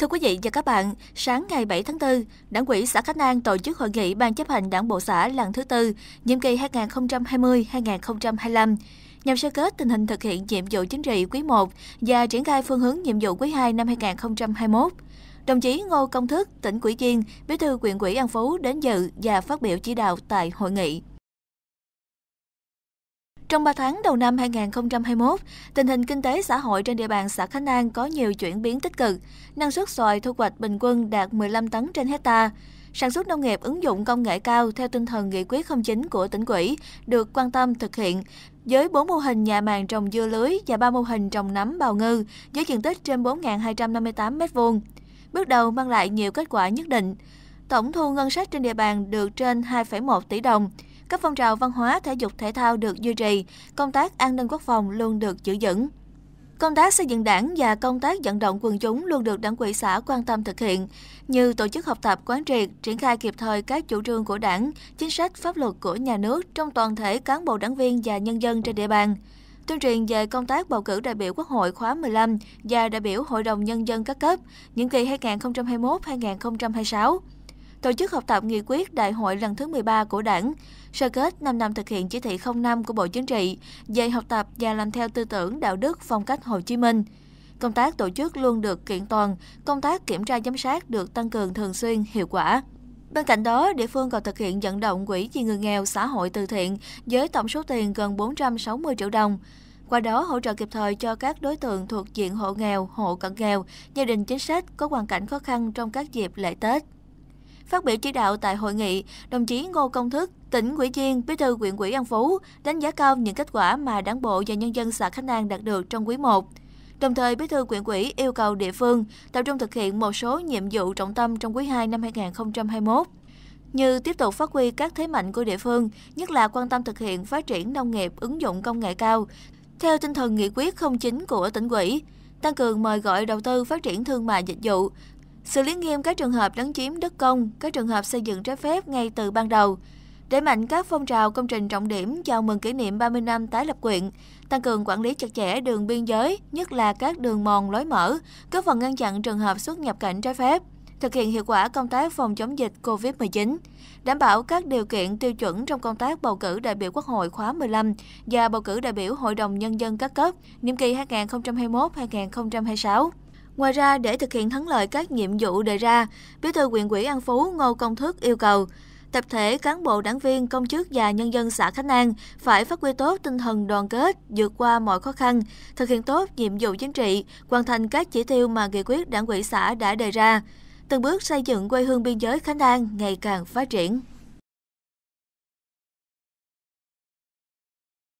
Thưa quý vị và các bạn, sáng ngày 7 tháng 4, Đảng ủy xã Khánh An tổ chức hội nghị Ban chấp hành Đảng bộ xã lần thứ tư, nhiệm kỳ 2020-2025 nhằm sơ kết tình hình thực hiện nhiệm vụ chính trị quý 1 và triển khai phương hướng nhiệm vụ quý 2 năm 2021. Đồng chí Ngô Công Thức, tỉnh Quỹ Chiên, Bí thư huyện ủy An Phú đến dự và phát biểu chỉ đạo tại hội nghị. Trong 3 tháng đầu năm 2021, tình hình kinh tế xã hội trên địa bàn xã Khánh An có nhiều chuyển biến tích cực. Năng suất xoài thu hoạch bình quân đạt 15 tấn trên hecta. Sản xuất nông nghiệp ứng dụng công nghệ cao theo tinh thần nghị quyết 09 của tỉnh quỹ được quan tâm thực hiện với 4 mô hình nhà màng trồng dưa lưới và 3 mô hình trồng nấm bào ngư với diện tích trên 4.258 m2. Bước đầu mang lại nhiều kết quả nhất định. Tổng thu ngân sách trên địa bàn được trên 2,1 tỷ đồng các phong trào văn hóa, thể dục, thể thao được duy trì, công tác an ninh quốc phòng luôn được giữ vững. Công tác xây dựng đảng và công tác vận động quần chúng luôn được đảng quỹ xã quan tâm thực hiện, như tổ chức học tập quán triệt, triển khai kịp thời các chủ trương của đảng, chính sách pháp luật của nhà nước trong toàn thể cán bộ đảng viên và nhân dân trên địa bàn tuyên truyền về công tác bầu cử đại biểu Quốc hội khóa 15 và đại biểu Hội đồng Nhân dân các cấp, những kỳ 2021-2026 tổ chức học tập nghị quyết đại hội lần thứ 13 của Đảng, sơ kết 5 năm thực hiện chỉ thị 05 của Bộ Chính trị về học tập và làm theo tư tưởng đạo đức phong cách Hồ Chí Minh. Công tác tổ chức luôn được kiện toàn, công tác kiểm tra giám sát được tăng cường thường xuyên, hiệu quả. Bên cạnh đó, địa phương còn thực hiện vận động quỹ vì người nghèo xã hội từ thiện với tổng số tiền gần 460 triệu đồng. Qua đó hỗ trợ kịp thời cho các đối tượng thuộc diện hộ nghèo, hộ cận nghèo, gia đình chính sách có hoàn cảnh khó khăn trong các dịp lễ Tết. Phát biểu chỉ đạo tại hội nghị, đồng chí Ngô Công Thức, tỉnh ủy viên, bí thư huyện ủy An Phú đánh giá cao những kết quả mà Đảng bộ và nhân dân xã Khánh An đạt được trong quý 1. Đồng thời, Bí thư quyện ủy yêu cầu địa phương tập trung thực hiện một số nhiệm vụ trọng tâm trong quý 2 năm 2021 như tiếp tục phát huy các thế mạnh của địa phương, nhất là quan tâm thực hiện phát triển nông nghiệp ứng dụng công nghệ cao, theo tinh thần nghị quyết 09 của tỉnh ủy, tăng cường mời gọi đầu tư phát triển thương mại dịch vụ, xử lý nghiêm các trường hợp lấn chiếm đất công, các trường hợp xây dựng trái phép ngay từ ban đầu, đẩy mạnh các phong trào công trình trọng điểm chào mừng kỷ niệm 30 năm tái lập quyện, tăng cường quản lý chặt chẽ đường biên giới, nhất là các đường mòn lối mở, góp phần ngăn chặn trường hợp xuất nhập cảnh trái phép thực hiện hiệu quả công tác phòng chống dịch COVID-19, đảm bảo các điều kiện tiêu chuẩn trong công tác bầu cử đại biểu Quốc hội khóa 15 và bầu cử đại biểu Hội đồng Nhân dân các cấp, nhiệm kỳ 2021-2026. Ngoài ra, để thực hiện thắng lợi các nhiệm vụ đề ra, Bí thư huyện ủy An Phú Ngô Công Thức yêu cầu tập thể cán bộ đảng viên, công chức và nhân dân xã Khánh An phải phát huy tốt tinh thần đoàn kết, vượt qua mọi khó khăn, thực hiện tốt nhiệm vụ chính trị, hoàn thành các chỉ tiêu mà nghị quyết đảng ủy xã đã đề ra, từng bước xây dựng quê hương biên giới Khánh An ngày càng phát triển.